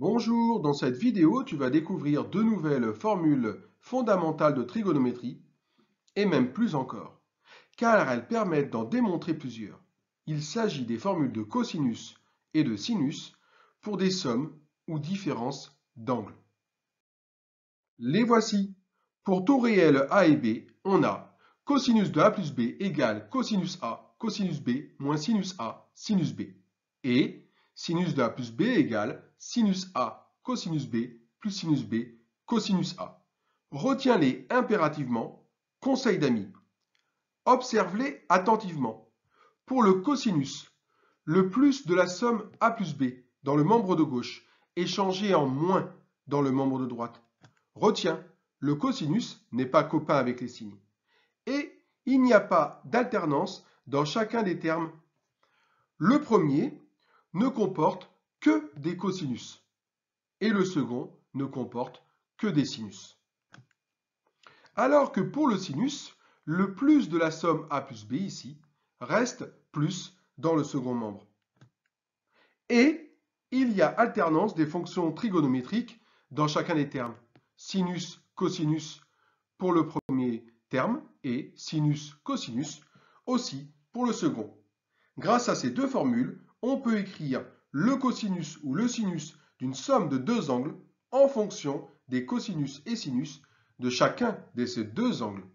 Bonjour, dans cette vidéo, tu vas découvrir deux nouvelles formules fondamentales de trigonométrie, et même plus encore, car elles permettent d'en démontrer plusieurs. Il s'agit des formules de cosinus et de sinus pour des sommes ou différences d'angles. Les voici. Pour tout réel A et B, on a cosinus de A plus B égale cosinus A, cosinus B moins sinus A, sinus B, et sinus de A plus B égale sinus A cosinus B plus sinus B cosinus A. Retiens-les impérativement, conseil d'amis. Observe-les attentivement. Pour le cosinus, le plus de la somme A plus B dans le membre de gauche est changé en moins dans le membre de droite. Retiens, le cosinus n'est pas copain avec les signes. Et il n'y a pas d'alternance dans chacun des termes. Le premier ne comporte que des cosinus et le second ne comporte que des sinus. Alors que pour le sinus, le plus de la somme A plus B ici reste plus dans le second membre. Et il y a alternance des fonctions trigonométriques dans chacun des termes. Sinus, cosinus pour le premier terme et sinus, cosinus aussi pour le second. Grâce à ces deux formules, on peut écrire le cosinus ou le sinus d'une somme de deux angles en fonction des cosinus et sinus de chacun de ces deux angles.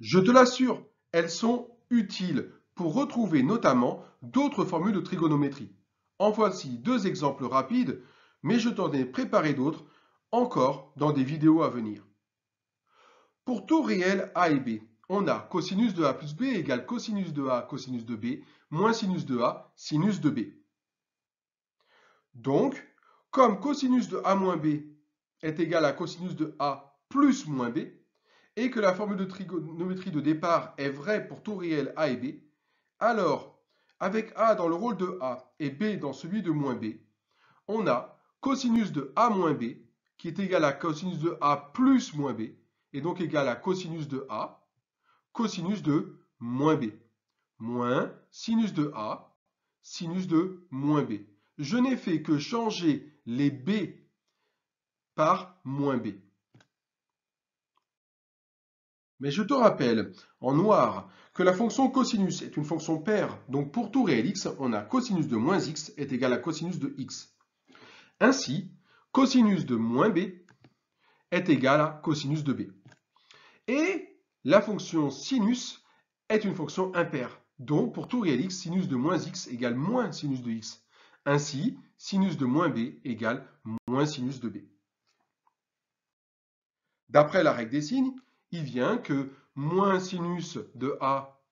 Je te l'assure, elles sont utiles pour retrouver notamment d'autres formules de trigonométrie. En voici deux exemples rapides, mais je t'en ai préparé d'autres encore dans des vidéos à venir. Pour tout réel A et B, on a cosinus de A plus B égale cosinus de A cosinus de B moins sinus de A, sinus de B. Donc, comme cosinus de A moins B est égal à cosinus de A plus moins B, et que la formule de trigonométrie de départ est vraie pour tout réel A et B, alors, avec A dans le rôle de A et B dans celui de moins B, on a cosinus de A moins B qui est égal à cosinus de A plus moins B, et donc égal à cosinus de A, cosinus de moins B moins sinus de A, sinus de moins B. Je n'ai fait que changer les B par moins B. Mais je te rappelle, en noir, que la fonction cosinus est une fonction paire, donc pour tout réel x, on a cosinus de moins x est égal à cosinus de x. Ainsi, cosinus de moins b est égal à cosinus de b. Et la fonction sinus est une fonction impaire, donc, pour tout réel x, sinus de moins x égale moins sinus de x. Ainsi, sinus de moins b égale moins sinus de b. D'après la règle des signes, il vient que moins sinus de a,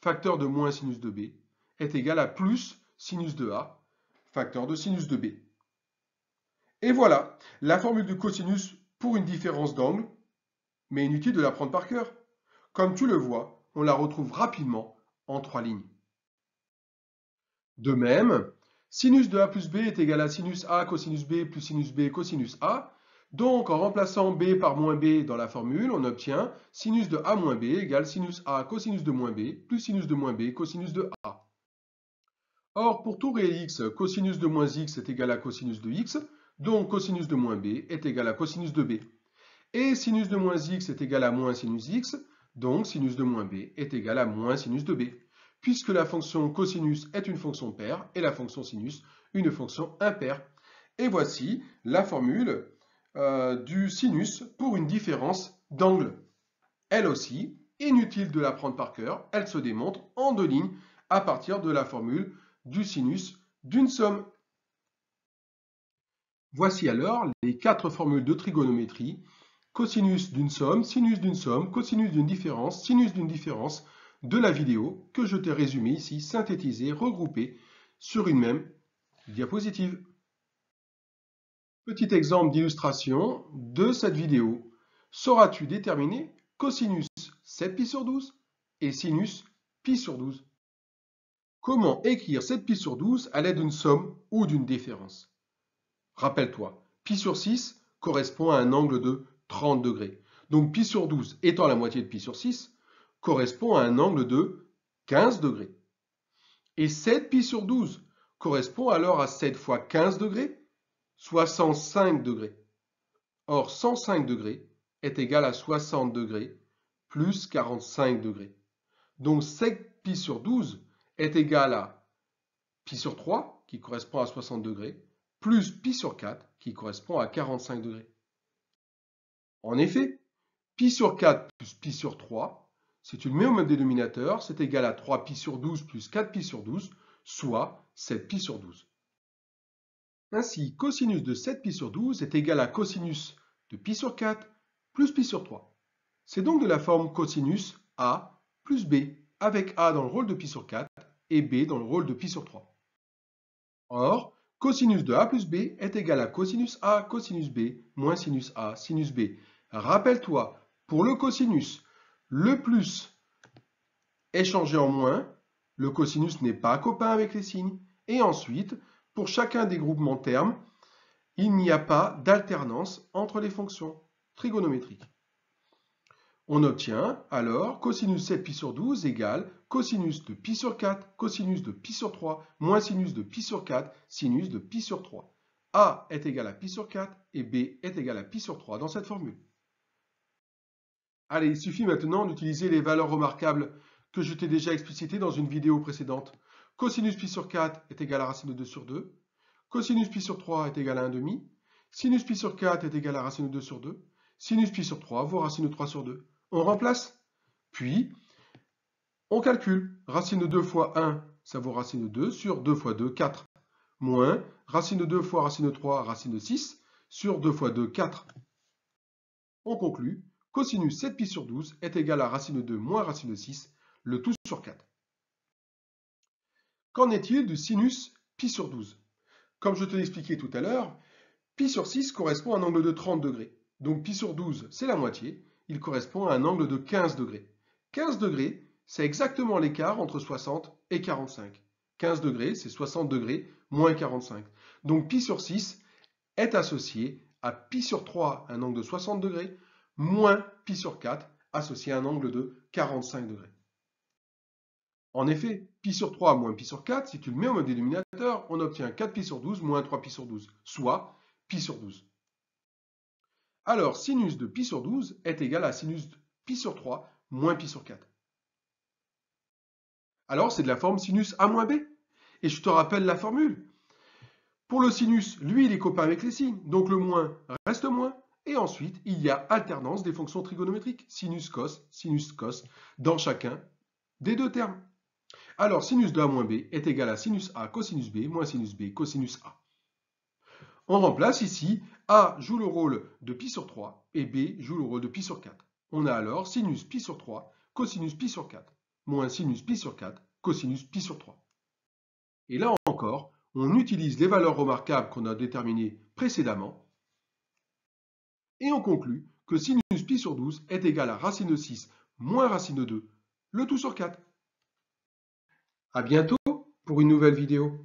facteur de moins sinus de b, est égal à plus sinus de a, facteur de sinus de b. Et voilà, la formule du cosinus pour une différence d'angle, mais inutile de la prendre par cœur. Comme tu le vois, on la retrouve rapidement en trois lignes. De même, sinus de a plus b est égal à sinus a cosinus b plus sinus b cosinus a. Donc, en remplaçant b par moins b dans la formule, on obtient sinus de a moins b égale sinus a cosinus de moins b plus sinus de moins b cosinus de a. Or, pour tout x, cosinus de moins x est égal à cosinus de x, donc cosinus de moins b est égal à cosinus de b. Et sinus de moins x est égal à moins sinus x, donc sinus de moins b est égal à moins sinus de b, puisque la fonction cosinus est une fonction paire et la fonction sinus une fonction impaire. Et voici la formule euh, du sinus pour une différence d'angle. Elle aussi, inutile de la prendre par cœur, elle se démontre en deux lignes à partir de la formule du sinus d'une somme. Voici alors les quatre formules de trigonométrie cosinus d'une somme, sinus d'une somme, cosinus d'une différence, sinus d'une différence de la vidéo que je t'ai résumée ici, synthétisée, regroupée sur une même diapositive. Petit exemple d'illustration de cette vidéo. Sauras-tu déterminer cosinus 7 pi sur 12 et sinus pi sur 12 Comment écrire 7 pi sur 12 à l'aide d'une somme ou d'une différence Rappelle-toi, pi sur 6 correspond à un angle de 30 degrés. Donc pi sur 12 étant la moitié de pi sur 6 correspond à un angle de 15 degrés. Et 7 pi sur 12 correspond alors à 7 fois 15 degrés, soit degrés. Or 105 degrés est égal à 60 degrés plus 45 degrés. Donc 7 pi sur 12 est égal à pi sur 3, qui correspond à 60 degrés, plus pi sur 4, qui correspond à 45 degrés. En effet, pi sur 4 plus pi sur 3, c'est tu le mets même dénominateur, c'est égal à 3 pi sur 12 plus 4 pi sur 12, soit 7 pi sur 12. Ainsi, cosinus de 7 pi sur 12 est égal à cosinus de pi sur 4 plus pi sur 3. C'est donc de la forme cosinus a plus b, avec a dans le rôle de pi sur 4 et b dans le rôle de pi sur 3. Or, Cosinus de a plus b est égal à cosinus a cosinus b moins sinus a sinus b. Rappelle-toi, pour le cosinus, le plus est changé en moins, le cosinus n'est pas copain avec les signes, et ensuite, pour chacun des groupements termes, il n'y a pas d'alternance entre les fonctions trigonométriques. On obtient alors cosinus 7 pi sur 12 égale cosinus de pi sur 4, cosinus de pi sur 3, moins sinus de pi sur 4, sinus de pi sur 3. A est égal à pi sur 4 et B est égal à pi sur 3 dans cette formule. Allez, il suffit maintenant d'utiliser les valeurs remarquables que je t'ai déjà explicitées dans une vidéo précédente. Cosinus pi sur 4 est égal à racine de 2 sur 2. Cosinus pi sur 3 est égal à 1 demi. Sinus pi sur 4 est égal à racine de 2 sur 2. Sinus pi sur 3 vaut racine de 3 sur 2. On remplace. Puis, on calcule. Racine 2 fois 1, ça vaut racine 2 sur 2 fois 2, 4. Moins racine 2 fois racine 3, racine 6 sur 2 fois 2, 4. On conclut. Cosinus 7pi sur 12 est égal à racine 2 moins racine 6, le tout sur 4. Qu'en est-il du sinus pi sur 12 Comme je te l'expliquais tout à l'heure, pi sur 6 correspond à un angle de 30 degrés. Donc pi sur 12, c'est la moitié. Il correspond à un angle de 15 degrés. 15 degrés, c'est exactement l'écart entre 60 et 45. 15 degrés, c'est 60 degrés moins 45. Donc pi sur 6 est associé à pi sur 3, un angle de 60 degrés, moins pi sur 4, associé à un angle de 45 degrés. En effet, pi sur 3 moins pi sur 4, si tu le mets au même dénominateur, on obtient 4 pi sur 12 moins 3 pi sur 12, soit pi sur 12. Alors, sinus de pi sur 12 est égal à sinus de pi sur 3 moins pi sur 4. Alors c'est de la forme sinus A moins B. Et je te rappelle la formule. Pour le sinus, lui, il est copain avec les signes, donc le moins reste moins. Et ensuite, il y a alternance des fonctions trigonométriques, sinus cos, sinus cos, dans chacun des deux termes. Alors sinus de A moins B est égal à sinus A cosinus B moins sinus B cosinus A. On remplace ici, A joue le rôle de pi sur 3 et B joue le rôle de pi sur 4. On a alors sinus pi sur 3 cosinus pi sur 4 moins sinus pi sur 4, cosinus pi sur 3. Et là encore, on utilise les valeurs remarquables qu'on a déterminées précédemment, et on conclut que sinus pi sur 12 est égal à racine de 6 moins racine de 2, le tout sur 4. A bientôt pour une nouvelle vidéo.